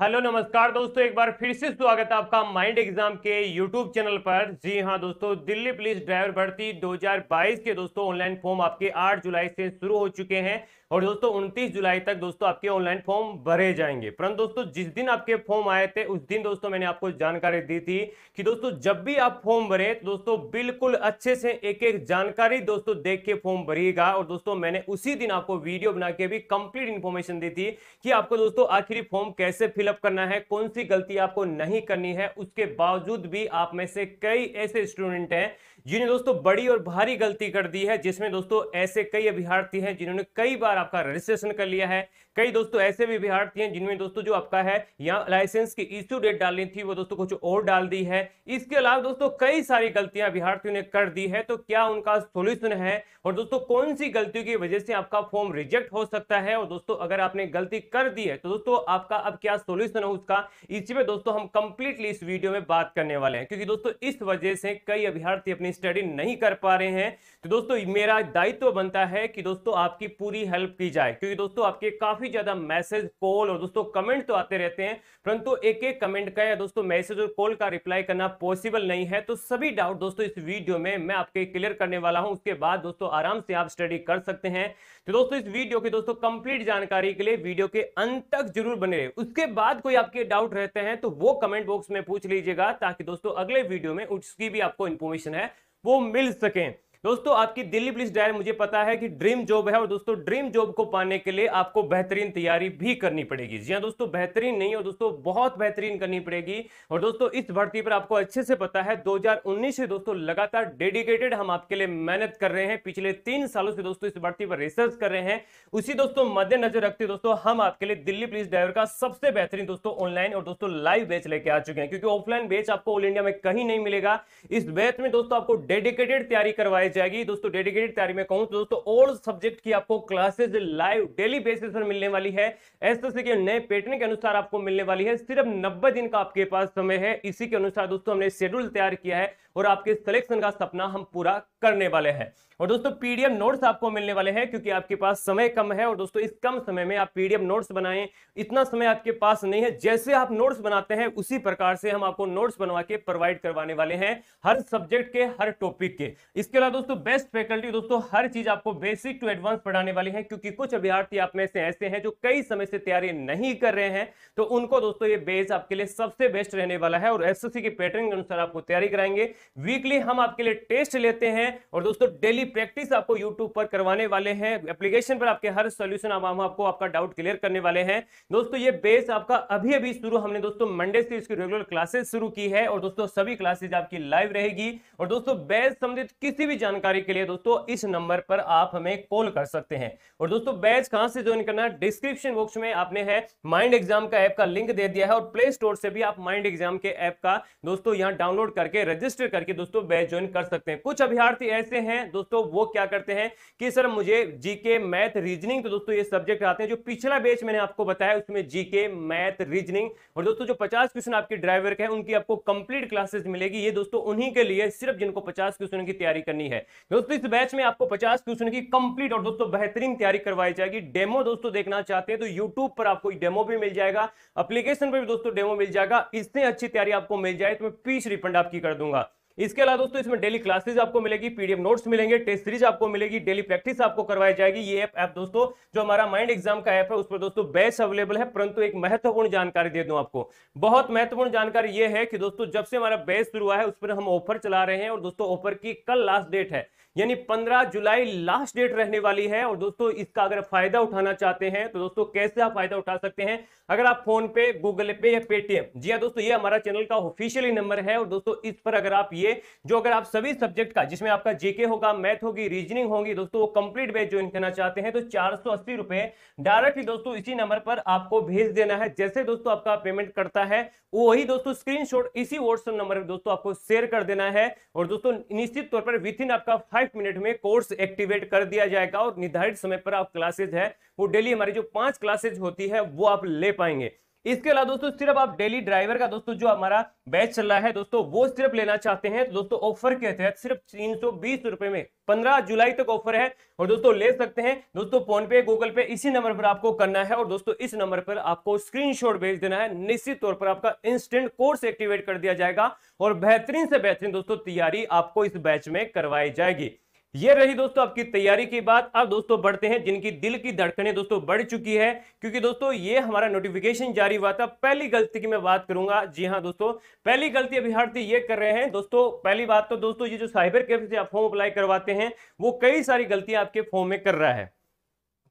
hello नमस्कार दोस्तों एक बार फिर से स्वागत है आपका माइंड एग्जाम के यूट्यूब चैनल पर जी हाँ दोस्तों दिल्ली पुलिस ड्राइवर भर्ती 2022 के दोस्तों ऑनलाइन फॉर्म आपके 8 जुलाई से शुरू हो चुके हैं और दोस्तों 29 जुलाई तक दोस्तों आपके ऑनलाइन फॉर्म भरे जाएंगे परंतु दोस्तों जिस दिन आपके फॉर्म आए थे उस दिन दोस्तों मैंने आपको जानकारी दी थी कि दोस्तों जब भी आप फॉर्म भरे तो दोस्तों बिल्कुल अच्छे से एक एक जानकारी दोस्तों देख के फॉर्म भरिएगा और दोस्तों मैंने उसी दिन आपको वीडियो बना के भी कंप्लीट इन्फॉर्मेशन दी थी कि आपको दोस्तों आखिरी फॉर्म कैसे फिलअप करना है कौन सी गलती आपको नहीं करनी है उसके बावजूद भी आप में से कई ऐसे स्टूडेंट हैं जिन्हें दोस्तों बड़ी और भारी गलती कर दी है जिसमें दोस्तों ऐसे कई अभ्यार्थी हैं जिन्होंने कई बार आपका रजिस्ट्रेशन कर लिया है कई दोस्तों ऐसे भी विद्यार्थी हैं जिनमें दोस्तों जो आपका है यहाँ लाइसेंस की इश्यू डेट डालनी थी वो दोस्तों कुछ और डाल दी है इसके अलावा दोस्तों कई सारी गलतियां विद्यार्थियों ने कर दी है तो क्या उनका सोल्यूशन है और दोस्तों कौन सी गलतियों की वजह से आपका फॉर्म रिजेक्ट हो सकता है और दोस्तों अगर आपने गलती कर दी है तो दोस्तों आपका अब क्या सोल्यूशन है उसका इसी में दोस्तों हम कंप्लीटली इस वीडियो में बात करने वाले हैं क्योंकि दोस्तों इस वजह से कई अभ्यार्थी अपनी स्टडी नहीं कर पा रहे हैं तो दोस्तों मेरा दायित्व बनता है कि दोस्तों आपकी पूरी हेल्प की जाए क्योंकि दोस्तों आपके काफी ज्यादा मैसेज कॉल और दोस्तों कमेंट तो आते रहते हैं परंतु एक एक कमेंट का या दोस्तों मैसेज और कॉल का रिप्लाई करना पॉसिबल नहीं है तो सभी डाउट दोस्तों इस वीडियो में मैं आपके क्लियर करने वाला हूं उसके बाद दोस्तों आराम से आप स्टडी कर सकते हैं तो दोस्तों इस वीडियो की दोस्तों कंप्लीट जानकारी के लिए वीडियो के अंत तक जरूर बने रहे उसके बाद कोई आपके डाउट रहते हैं तो वो कमेंट बॉक्स में पूछ लीजिएगा ताकि दोस्तों अगले वीडियो में उसकी भी आपको इंफॉर्मेशन है वो मिल सकें दोस्तों आपकी दिल्ली पुलिस डायर मुझे पता है कि ड्रीम जॉब है और दोस्तों ड्रीम जॉब को पाने के लिए आपको बेहतरीन तैयारी भी करनी पड़ेगी जी हाँ दोस्तों बेहतरीन नहीं और दोस्तों बहुत बेहतरीन करनी पड़ेगी और दोस्तों इस भर्ती पर आपको अच्छे से पता है 2019 से दोस्तों लगातार डेडिकेटेड हम आपके लिए मेहनत कर रहे हैं पिछले तीन सालों से दोस्तों इस भर्ती पर रिसर्च कर रहे हैं उसी दोस्तों मद्देनजर रखते दोस्तों हम आपके लिए दिल्ली पुलिस ड्राइवर का सबसे बेहतरीन दोस्तों ऑनलाइन और दोस्तों लाइव बैच लेके आ चुके हैं क्योंकि ऑफलाइन बैच आपको ऑल इंडिया में कहीं नहीं मिलेगा इस बैच में दोस्तों आपको डेडिकेटेड तैयारी करवाई जाएगी दोस्तों डेडिकेटेड तैयारी में कहूँ तो दोस्तों ऑल सब्जेक्ट की आपको क्लासेस लाइव डेली बेसिस पर मिलने वाली है एसएससी के नए पैटर्न के अनुसार आपको मिलने वाली है सिर्फ नब्बे दिन का आपके पास समय है इसी के अनुसार दोस्तों हमने शेड्यूल तैयार किया है और आपके सिलेक्शन का सपना हम पूरा करने वाले हैं और दोस्तों पीडीएफ नोट्स आपको मिलने वाले हैं क्योंकि आपके पास समय कम है और दोस्तों इस कम समय में आप पीडीएफ नोट्स बनाएं इतना समय आपके पास नहीं है जैसे आप नोट्स बनाते हैं उसी प्रकार से हम आपको नोट्स बनवा के प्रोवाइड करवाने वाले हैं हर सब्जेक्ट के हर टॉपिक के इसके अलावा दोस्तों बेस्ट फैकल्टी दोस्तों हर चीज आपको बेसिक टू एडवांस पढ़ाने वाले हैं क्योंकि कुछ अभ्यार्थी आप में से ऐसे हैं जो कई समय से तैयारी नहीं कर रहे हैं तो उनको दोस्तों ये बेस आपके लिए सबसे बेस्ट रहने वाला है और एसएससी के पैटर्न के अनुसार आपको तैयारी कराएंगे वीकली हम आपके लिए टेस्ट लेते हैं और दोस्तों डेली प्रैक्टिस आपको यूट्यूब पर करवाने वाले हैं एप्लीकेशन पर आपके हर सोल्यूशन आपको आपका डाउट क्लियर करने वाले हैं दोस्तों ये बेस आपका अभी अभी शुरू हमने दोस्तों मंडे से इसकी रेगुलर क्लासेस शुरू की है और दोस्तों सभी क्लासेज आपकी लाइव रहेगी और दोस्तों बैच संबंधित किसी भी जानकारी के लिए दोस्तों इस नंबर पर आप हमें कॉल कर सकते हैं और दोस्तों बैच कहां से ज्वाइन करना डिस्क्रिप्शन बॉक्स में आपने है माइंड एग्जाम का ऐप का लिंक दे दिया है और प्ले स्टोर से भी आप माइंड एग्जाम के ऐप का दोस्तों यहां डाउनलोड करके रजिस्टर करके दोस्तों बैच ज्वाइन कर सकते हैं कुछ अभ्यार्थी ऐसे हैं दोस्तों वो क्या करते हैं कि सर मुझे जीके मैथ रीजनिंग तो दोस्तों ये सब्जेक्ट आते हैं जो पिछला बैच मैंने आपको बताया उसमें जीके मैथ रीजनिंग और दोस्तों जो पचास क्वेश्चन आपके ड्राइवर के हैं उनकी आपको कंप्लीट क्लासेस मिलेगी ये दोस्तों उन्हीं के लिए सिर्फ जिनको पचास क्वेश्चन की तैयारी करनी है दोस्तों इस बैच में आपको पचास क्वेश्चन की कंप्लीट और दोस्तों बेहतरीन तैयारी करवाई जाएगी डेमो दोस्तों देखना चाहते हैं तो यूट्यूब पर आपको डेमो भी मिल जाएगा अप्लीकेशन पर भी दोस्तों डेमो मिल जाएगा इससे अच्छी तैयारी आपको मिल जाए तो मैं पीछ रिफंड आपकी कर दूंगा इसके अलावा दोस्तों इसमें डेली क्लासेस आपको मिलेगी पीडीएफ नोट्स मिलेंगे टेस्ट सीरीज आपको मिलेगी डेली प्रैक्टिस आपको करवाई जाएगी ये ऐप दोस्तों जो हमारा माइंड एग्जाम का ऐप है उस पर दोस्तों बैच अवेलेबल है परंतु एक महत्वपूर्ण जानकारी दे दूं आपको बहुत महत्वपूर्ण जानकारी ये है कि दोस्तों जब से हमारा बैच शुरू हुआ है उस पर हम ऑफर चला रहे हैं और दोस्तों ऑफर की कल लास्ट डेट है यानी 15 जुलाई लास्ट डेट रहने वाली है और दोस्तों इसका अगर फायदा उठाना चाहते हैं तो दोस्तों कैसे आप फायदा उठा सकते हैं अगर आप फोन पे गूगल पे या पेटीएम जी हाँ दोस्तों ये हमारा चैनल का ऑफिशियली नंबर है और दोस्तों इस पर अगर आप ये जो अगर आप सभी सब्जेक्ट का जिसमें आपका जीके होगा मैथ होगी रीजनिंग होगी दोस्तों वो कंप्लीट बैच ज्वाइन करना चाहते हैं तो चार रुपए डायरेक्ट दोस्तों इसी नंबर पर आपको भेज देना है जैसे दोस्तों आपका पेमेंट करता है वही दोस्तों स्क्रीनशॉट इसी व्हाट्सएप नंबर पर दोस्तों आपको शेयर कर देना है और दोस्तों निश्चित तौर पर विथ इन आपका फाइव साठ मिनट में कोर्स एक्टिवेट कर दिया जाएगा और निर्धारित समय पर आप क्लासेज है वो डेली हमारी जो पांच क्लासेज होती है वो आप ले पाएंगे इसके अलावा दोस्तों सिर्फ आप डेली ड्राइवर का दोस्तों जो हमारा बैच चल रहा है दोस्तों वो सिर्फ लेना चाहते हैं तो दोस्तों ऑफर के तहत सिर्फ तीन सौ बीस रुपए में पंद्रह जुलाई तक ऑफर है और दोस्तों ले सकते हैं दोस्तों फोन पे गूगल पे इसी नंबर पर आपको करना है और दोस्तों इस नंबर पर आपको स्क्रीनशॉट भेज देना है निश्चित तौर पर आपका इंस्टेंट कोर्स एक्टिवेट कर दिया जाएगा और बेहतरीन से बेहतरीन दोस्तों तैयारी आपको इस बैच में करवाई जाएगी ये रही दोस्तों आपकी तैयारी की बात अब दोस्तों बढ़ते हैं जिनकी दिल की धड़कनें दोस्तों बढ़ चुकी है क्योंकि दोस्तों ये हमारा नोटिफिकेशन जारी हुआ था पहली गलती की मैं बात करूंगा जी हाँ दोस्तों पहली गलती अभ्यर्थी ये कर रहे हैं दोस्तों पहली बात तो दोस्तों ये जो साइबर कैफे से आप फॉर्म अप्लाई करवाते हैं वो कई सारी गलतियां आपके फॉर्म में कर रहा है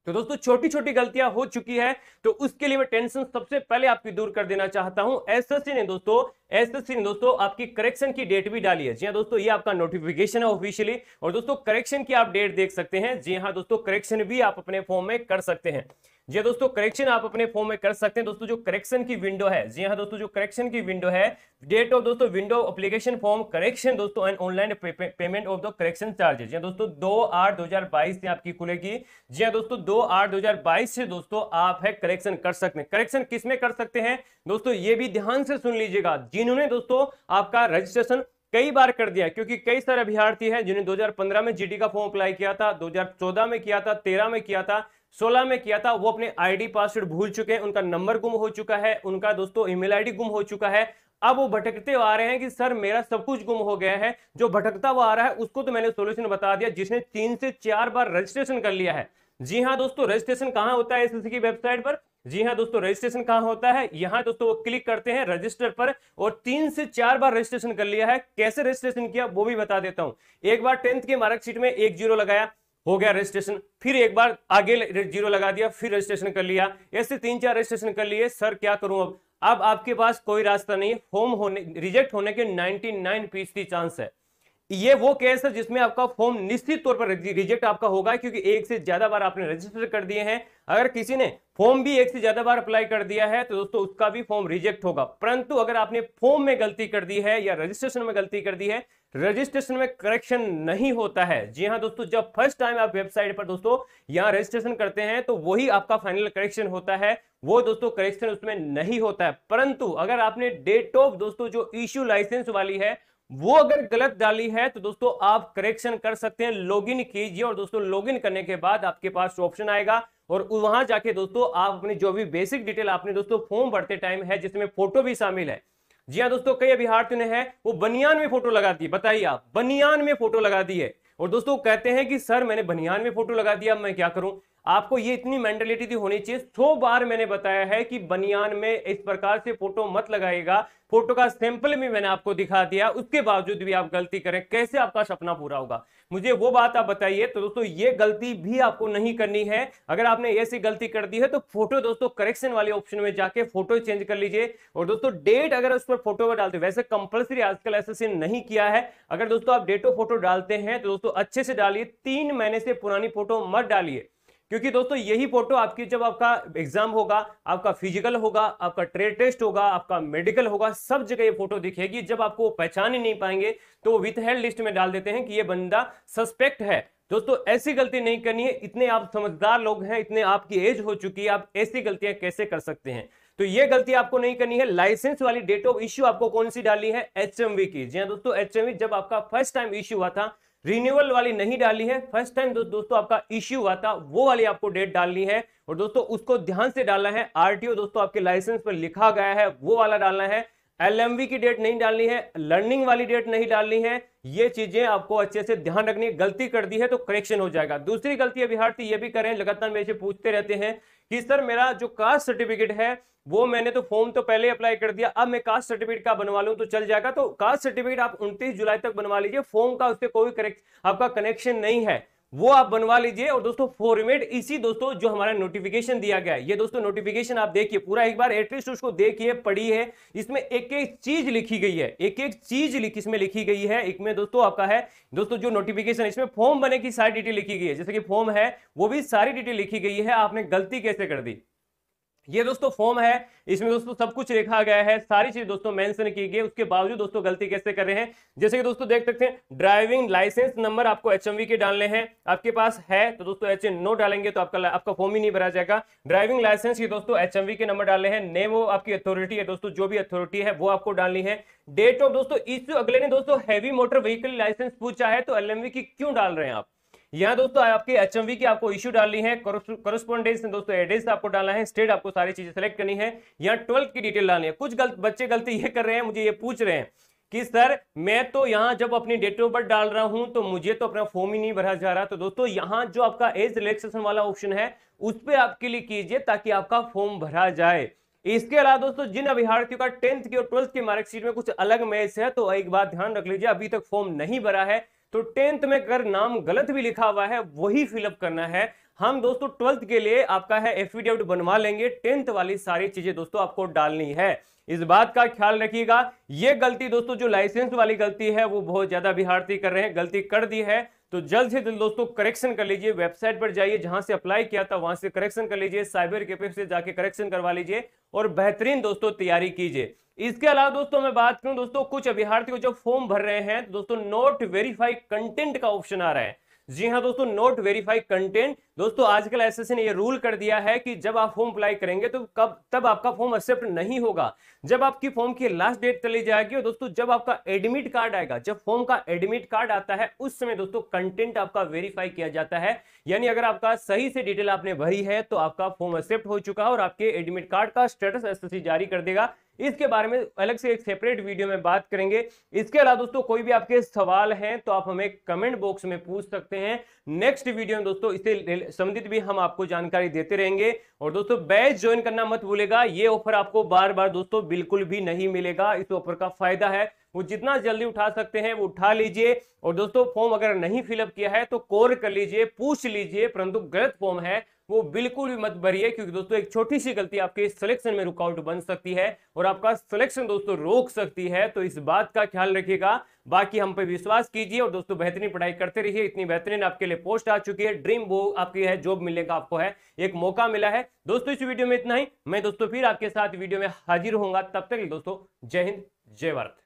तो दोस्तों छोटी छोटी गलतियां हो चुकी है तो उसके लिए मैं टेंशन सबसे पहले आपकी दूर कर देना चाहता हूं एसएससी ने दोस्तों एसएससी ने दोस्तों आपकी करेक्शन की डेट भी डाली है जी हाँ दोस्तों ये आपका नोटिफिकेशन है ऑफिशियली और दोस्तों करेक्शन की आप डेट देख सकते हैं जी हाँ दोस्तों करेक्शन भी आप अपने फॉर्म में कर सकते हैं जी हाँ दोस्तों करेक्शन आप अपने फॉर्म में कर सकते हैं दोस्तों जो करेक्शन की विंडो है जी हाँ दोस्तों जो करेक्शन की विंडो है डेट ऑफ दोस्तों विंडो अप्लीकेशन फॉर्म करेक्शन दोस्तों and online payment of the correction charges जी हाँ दोस्तों दो आठ दो हजार बाईस से आपकी खुलेगी जी हाँ दोस्तों दो आठ दो हजार बाईस से दोस्तों आप है करेक्शन कर सकते हैं करेक्शन किस में कर सकते हैं दोस्तों ये भी ध्यान से सुन लीजिएगा जिन्होंने दोस्तों आपका रजिस्ट्रेशन कई बार कर दिया क्योंकि कई सारे अभ्यार्थी हैं जिन्होंने 2015 में जीडी का फॉर्म अप्लाई किया था 2014 में किया था 13 में किया था सोलह में किया था वो अपने आईडी पासवर्ड भूल चुके हैं उनका नंबर गुम हो चुका है उनका दोस्तों ईमेल आईडी गुम हो चुका है अब वो भटकते आ रहे हैं कि सर मेरा सब कुछ गुम हो गया है जो भटकता हुआ आ रहा है उसको तो मैंने सोल्यूशन बता दिया जिसने तीन से चार बार रजिस्ट्रेशन कर लिया है जी हाँ दोस्तों रजिस्ट्रेशन कहाँ होता है एसएससी की वेबसाइट पर जी हाँ दोस्तों रजिस्ट्रेशन कहाँ होता है यहाँ दोस्तों वो क्लिक करते हैं रजिस्टर पर और तीन से चार बार रजिस्ट्रेशन कर लिया है कैसे रजिस्ट्रेशन किया वो भी बता देता हूँ एक बार टेंथ के मार्कशीट में एक जीरो लगाया हो गया रजिस्ट्रेशन फिर एक बार आगे जीरो लगा दिया फिर रजिस्ट्रेशन कर लिया ऐसे तीन चार रजिस्ट्रेशन कर लिए सर क्या करूं अब अब आपके पास कोई रास्ता नहीं होम होने रिजेक्ट होने के 99 फीसदी चांस है ये वो केस है जिसमें आपका फॉर्म निश्चित तौर पर रिजेक्ट आपका होगा क्योंकि एक से ज्यादा बार आपने रजिस्टर कर दिए हैं अगर किसी ने फॉर्म भी एक से ज्यादा बार अप्लाई कर दिया है तो दोस्तों उसका भी फॉर्म रिजेक्ट होगा परंतु अगर आपने फॉर्म में गलती कर दी है या रजिस्ट्रेशन में गलती कर दी है रजिस्ट्रेशन में करेक्शन नहीं होता है जी हाँ दोस्तों जब फर्स्ट टाइम आप वेबसाइट पर दोस्तों यहाँ रजिस्ट्रेशन करते हैं तो वही आपका फाइनल करेक्शन होता है वो दोस्तों करेक्शन उसमें नहीं होता है परंतु अगर आपने डेट ऑफ दोस्तों जो इश्यू लाइसेंस वाली है वो अगर गलत डाली है तो दोस्तों आप करेक्शन कर सकते हैं लॉगिन कीजिए और दोस्तों लॉगिन करने के बाद आपके पास ऑप्शन आएगा और वहां जाके दोस्तों आप अपनी जो भी बेसिक डिटेल आपने दोस्तों फॉर्म भरते टाइम है जिसमें फोटो भी शामिल है जी हाँ दोस्तों कई अभ्यार्थियों ने है वो बनियान में फोटो लगा दी बताइए आप बनियान में फोटो लगा दी है और दोस्तों कहते हैं कि सर मैंने बनियान में फोटो लगा दिया मैं क्या करूं आपको ये इतनी मेंटेलिटी तो होनी चाहिए सौ बार मैंने बताया है कि बनियान में इस प्रकार से फोटो मत लगाएगा फोटो का सैंपल भी मैंने आपको दिखा दिया उसके बावजूद भी आप गलती करें कैसे आपका सपना पूरा होगा मुझे वो बात आप बताइए तो दोस्तों ये गलती भी आपको नहीं करनी है अगर आपने ऐसी गलती कर दी है तो फोटो दोस्तों करेक्शन वाले ऑप्शन में जाके फोटो चेंज कर लीजिए और दोस्तों डेट अगर उस पर फोटो में डालते वैसे कंपल्सरी आजकल ऐसे सीन नहीं किया है अगर दोस्तों आप डेट ऑफ फोटो डालते हैं तो दोस्तों अच्छे से डालिए तीन महीने से पुरानी फोटो मत डालिए क्योंकि दोस्तों यही फोटो आपकी जब आपका एग्जाम होगा आपका फिजिकल होगा आपका ट्रेड टेस्ट होगा आपका मेडिकल होगा सब जगह ये फोटो दिखेगी जब आपको पहचान ही नहीं पाएंगे तो विथ हेल्ड लिस्ट में डाल देते हैं कि ये बंदा सस्पेक्ट है दोस्तों ऐसी गलती नहीं करनी है इतने आप समझदार लोग हैं इतने आपकी एज हो चुकी है आप ऐसी गलतियां कैसे कर सकते हैं तो ये गलती आपको नहीं करनी है लाइसेंस वाली डेट ऑफ इश्यू आपको कौन सी डाली है एच की जी हाँ दोस्तों एच जब आपका फर्स्ट टाइम इश्यू हुआ था रिन्यूअल वाली नहीं डालनी है फर्स्ट टाइम जो दोस्तों आपका इश्यू हुआ था वो वाली आपको डेट डालनी है और दोस्तों उसको ध्यान से डालना है आरटीओ दोस्तों आपके लाइसेंस पर लिखा गया है वो वाला डालना है एलएमवी की डेट नहीं डालनी है लर्निंग वाली डेट नहीं डालनी है ये चीजें आपको अच्छे से ध्यान रखनी है गलती कर दी है तो करेक्शन हो जाएगा दूसरी गलती अभ्यार्थी ये भी करें लगातार मेरे से पूछते रहते हैं कि सर मेरा जो कास्ट सर्टिफिकेट है वो मैंने तो फॉर्म तो पहले अप्लाई कर दिया अब मैं कास्ट सर्टिफिकेट का बनवा लूँ तो चल जाएगा तो कास्ट सर्टिफिकेट आप उनतीस जुलाई तक बनवा लीजिए फॉर्म का उससे कोई करेक्ट आपका कनेक्शन नहीं है वो आप बनवा लीजिए और दोस्तों फॉर्मेट इसी दोस्तों जो हमारा नोटिफिकेशन दिया गया है ये दोस्तों नोटिफिकेशन आप देखिए पूरा एक बार एटलीस्ट उसको देखिए पढ़ी है इसमें एक एक चीज लिखी गई है एक एक चीज लिख इसमें लिखी गई है एक में दोस्तों आपका है दोस्तों जो नोटिफिकेशन इसमें फॉर्म बने की सारी डिटेल लिखी गई है जैसे कि फॉर्म है वो भी सारी डिटेल लिखी गई है आपने गलती कैसे कर दी ये दोस्तों फॉर्म है इसमें दोस्तों सब कुछ लिखा गया है सारी चीज दोस्तों मेंशन की गई उसके बावजूद दोस्तों गलती कैसे कर रहे हैं जैसे कि दोस्तों देख सकते हैं ड्राइविंग लाइसेंस नंबर आपको एच के डालने हैं आपके पास है तो दोस्तों एच नो डालेंगे तो आपका आपका फॉर्म ही नहीं भरा जाएगा ड्राइविंग लाइसेंस की दोस्तों एच के नंबर डालने हैं नेम वो आपकी अथॉरिटी है दोस्तों जो भी अथॉरिटी है वो आपको डालनी है डेट ऑफ दोस्तों इस अगले ने दोस्तों हैवी मोटर व्हीकल लाइसेंस पूछा है तो एल की क्यों डाल रहे हैं आप यहाँ दोस्तों आपके एच एम की आपको इश्यू डालनी है करस्पॉन्डेंस में दोस्तों एड्रेस आपको डालना है स्टेट आपको सारी चीजें सेलेक्ट करनी है यहाँ ट्वेल्थ की डिटेल डालनी है कुछ गलत बच्चे गलती ये कर रहे हैं मुझे ये पूछ रहे हैं कि सर मैं तो यहाँ जब अपनी डेट ऑफ बर्थ डाल रहा हूं तो मुझे तो अपना फॉर्म ही नहीं भरा जा रहा तो दोस्तों यहाँ जो आपका एज रिलेक्सेशन वाला ऑप्शन है उस पर आप क्लिक कीजिए ताकि आपका फॉर्म भरा जाए इसके अलावा दोस्तों जिन अभ्यार्थियों का टेंथ की और ट्वेल्थ की मार्कशीट में कुछ अलग मैच है तो एक बात ध्यान रख लीजिए अभी तक फॉर्म नहीं भरा है तो टेंथ में अगर नाम गलत भी लिखा हुआ है वही फिलअप करना है हम दोस्तों ट्वेल्थ के लिए आपका है एफिडेविट बनवा लेंगे टेंथ वाली सारी चीजें दोस्तों आपको डालनी है इस बात का ख्याल रखिएगा ये गलती दोस्तों जो लाइसेंस वाली गलती है वो बहुत ज्यादा बिहारती कर रहे हैं गलती कर दी है तो जल्द से जल्द दोस्तों करेक्शन कर लीजिए वेबसाइट पर जाइए जहां से अप्लाई किया था वहां से करेक्शन कर लीजिए साइबर कैफे से जाके करेक्शन करवा लीजिए और बेहतरीन दोस्तों तैयारी कीजिए इसके अलावा दोस्तों मैं बात करूं दोस्तों कुछ अभ्यार्थियों जो फॉर्म भर रहे हैं तो दोस्तों नोट वेरीफाई कंटेंट का ऑप्शन आ रहा है जी हाँ दोस्तों नोट वेरीफाई कंटेंट दोस्तों आजकल एस ने ये रूल कर दिया है कि जब आप फॉर्म अप्लाई करेंगे तो कब तब आपका फॉर्म एक्सेप्ट नहीं होगा जब आपकी फॉर्म की लास्ट डेट चली जाएगी और दोस्तों जब आपका एडमिट कार्ड आएगा जब फॉर्म का एडमिट कार्ड आता है उस समय दोस्तों कंटेंट आपका वेरीफाई किया जाता है यानी अगर आपका सही से डिटेल आपने भरी है तो आपका फॉर्म एक्सेप्ट हो चुका है और आपके एडमिट कार्ड का स्टेटस एस जारी कर देगा इसके बारे में अलग से एक सेपरेट वीडियो में बात करेंगे इसके अलावा दोस्तों कोई भी आपके सवाल हैं तो आप हमें कमेंट बॉक्स में पूछ सकते हैं नेक्स्ट वीडियो में दोस्तों इससे संबंधित भी हम आपको जानकारी देते रहेंगे और दोस्तों बैच ज्वाइन करना मत भूलेगा ये ऑफर आपको बार बार दोस्तों बिल्कुल भी नहीं मिलेगा इस ऑफर का फायदा है वो जितना जल्दी उठा सकते हैं वो उठा लीजिए और दोस्तों फॉर्म अगर नहीं फिलअप किया है तो कोर कर लीजिए पूछ लीजिए परंतु गलत फॉर्म है वो बिल्कुल भी मत भरिए क्योंकि दोस्तों एक छोटी सी गलती आपके सिलेक्शन में रुकावट बन सकती है और आपका सिलेक्शन दोस्तों रोक सकती है तो इस बात का ख्याल रखिएगा बाकी हम पे विश्वास कीजिए और दोस्तों बेहतरीन पढ़ाई करते रहिए इतनी बेहतरीन आपके लिए पोस्ट आ चुकी है ड्रीम वो आपकी है जॉब मिलने का आपको है एक मौका मिला है दोस्तों इस वीडियो में इतना ही मैं दोस्तों फिर आपके साथ वीडियो में हाजिर होंगे तब तक दोस्तों जय हिंद जय भारत